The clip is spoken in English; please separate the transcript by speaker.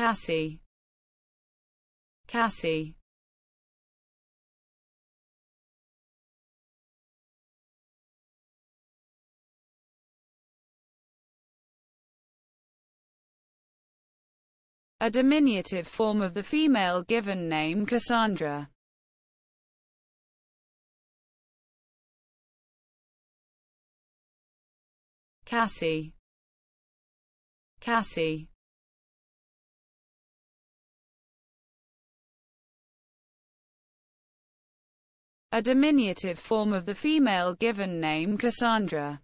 Speaker 1: Cassie Cassie
Speaker 2: a diminutive form of the female given name Cassandra.
Speaker 1: Cassie Cassie
Speaker 2: a diminutive form of the female given name Cassandra.